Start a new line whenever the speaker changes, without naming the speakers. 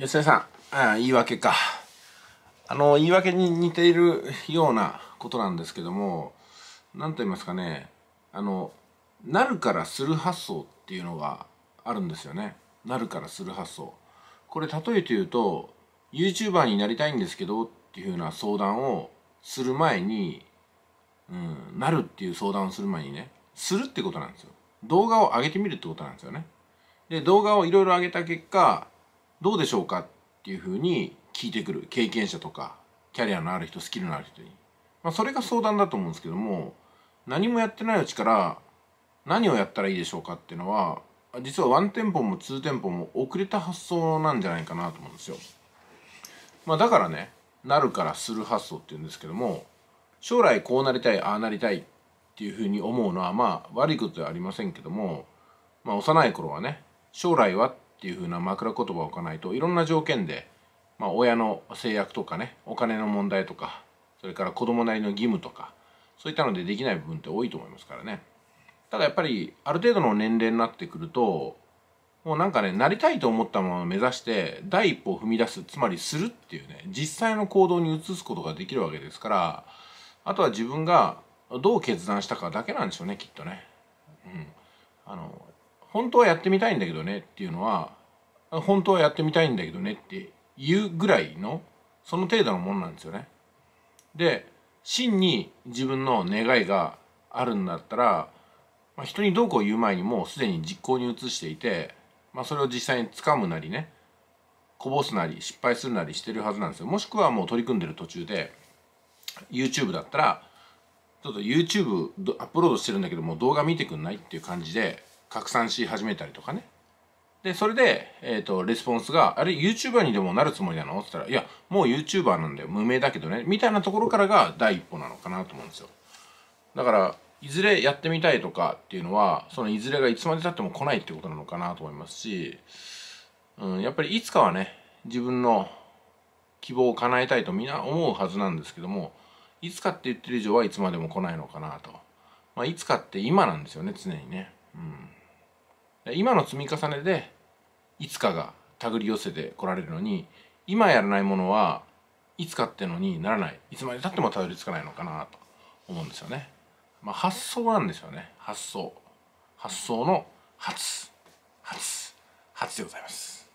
吉田さん、うん、言い訳か。あの、言い訳に似ているようなことなんですけども、何と言いますかね、あの、なるからする発想っていうのがあるんですよね。なるからする発想。これ例えて言うと、YouTuber になりたいんですけどっていうふうな相談をする前に、うん、なるっていう相談をする前にね、するってことなんですよ。動画を上げてみるってことなんですよね。で、動画をいろいろ上げた結果、どうでしょうかっていうふうに聞いてくる経験者とかキャリアのある人スキルのある人に、まあ、それが相談だと思うんですけども何もやってないうちから何をやったらいいでしょうかっていうのは実はテンポも2店舗も遅れた発想なんじゃないかなと思うんですよ。まあ、だからねなるからする発想っていうんですけども将来こうなりたいああなりたいっていうふうに思うのはまあ悪いことではありませんけども、まあ、幼い頃はね将来はっっていう風な枕言葉を置かないといろんな条件で、まあ、親の制約とかねお金の問題とかそれから子供なりの義務とかそういったのでできない部分って多いと思いますからねただやっぱりある程度の年齢になってくるともうなんかねなりたいと思ったものを目指して第一歩を踏み出すつまりするっていうね実際の行動に移すことができるわけですからあとは自分がどう決断したかだけなんでしょうねきっとね。うん、あの本当はやってみたいんだけどねっていうのは本当はやってみたいんだけどねっていうぐらいのその程度のものなんですよね。で真に自分の願いがあるんだったら、まあ、人にどうこう言う前にもうすでに実行に移していて、まあ、それを実際に掴むなりねこぼすなり失敗するなりしてるはずなんですよ。もしくはもう取り組んでる途中で YouTube だったらちょっと YouTube アップロードしてるんだけども動画見てくんないっていう感じで拡散し始めたりとかねでそれで、えーと、レスポンスが「あれ YouTuber にでもなるつもりなの?」って言ったら「いやもう YouTuber なんだよ無名だけどね」みたいなところからが第一歩なのかなと思うんですよだからいずれやってみたいとかっていうのはそのいずれがいつまでたっても来ないってことなのかなと思いますし、うん、やっぱりいつかはね自分の希望を叶えたいとみんな思うはずなんですけどもいつかって言ってる以上はいつまでも来ないのかなと、まあ、いつかって今なんですよね常にねうん今の積み重ねでいつかが手繰り寄せてこられるのに今やらないものはいつかってのにならないいつまでたってもたどり着かないのかなと思うんですよね。まあ、発想なんですよね発想発想の初初初でございます。